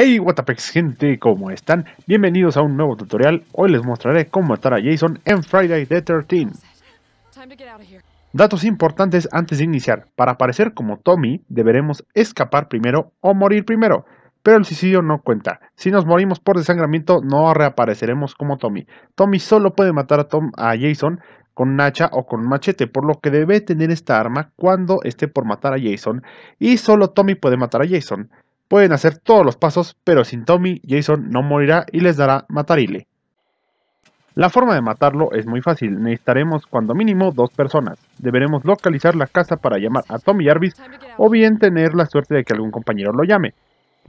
Hey Watapex gente, ¿cómo están? Bienvenidos a un nuevo tutorial, hoy les mostraré cómo matar a Jason en Friday the 13 Datos importantes antes de iniciar, para aparecer como Tommy deberemos escapar primero o morir primero, pero el suicidio no cuenta, si nos morimos por desangramiento no reapareceremos como Tommy, Tommy solo puede matar a, a Jason con un hacha o con un machete, por lo que debe tener esta arma cuando esté por matar a Jason, y solo Tommy puede matar a Jason. Pueden hacer todos los pasos, pero sin Tommy, Jason no morirá y les dará matarile. La forma de matarlo es muy fácil, necesitaremos cuando mínimo dos personas. Deberemos localizar la casa para llamar a Tommy Jarvis o bien tener la suerte de que algún compañero lo llame.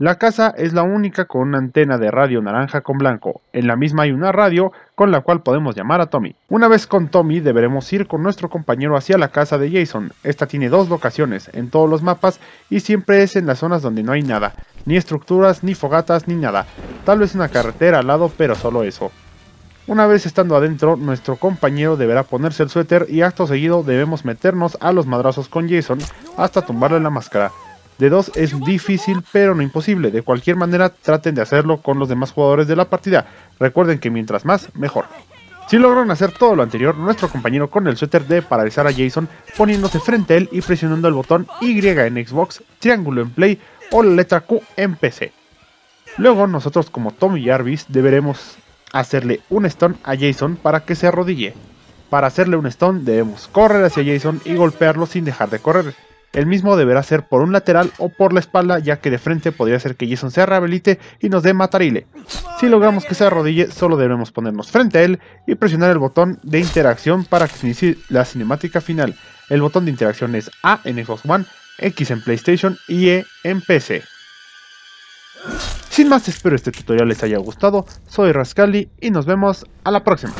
La casa es la única con una antena de radio naranja con blanco. En la misma hay una radio con la cual podemos llamar a Tommy. Una vez con Tommy deberemos ir con nuestro compañero hacia la casa de Jason. Esta tiene dos locaciones en todos los mapas y siempre es en las zonas donde no hay nada, ni estructuras, ni fogatas, ni nada. Tal vez una carretera al lado, pero solo eso. Una vez estando adentro, nuestro compañero deberá ponerse el suéter y acto seguido debemos meternos a los madrazos con Jason hasta tumbarle la máscara. De dos es difícil pero no imposible. De cualquier manera traten de hacerlo con los demás jugadores de la partida. Recuerden que mientras más, mejor. Si logran hacer todo lo anterior, nuestro compañero con el suéter de paralizar a Jason poniéndose frente a él y presionando el botón Y en Xbox, triángulo en Play o la letra Q en PC. Luego nosotros como Tommy Jarvis deberemos hacerle un stone a Jason para que se arrodille. Para hacerle un stone debemos correr hacia Jason y golpearlo sin dejar de correr. El mismo deberá ser por un lateral o por la espalda, ya que de frente podría ser que Jason se rehabilite y nos dé matarile. Si logramos que se arrodille, solo debemos ponernos frente a él y presionar el botón de interacción para que se inicie la cinemática final. El botón de interacción es A en Xbox One, X en PlayStation y E en PC. Sin más, espero este tutorial les haya gustado. Soy Rascali y nos vemos a la próxima.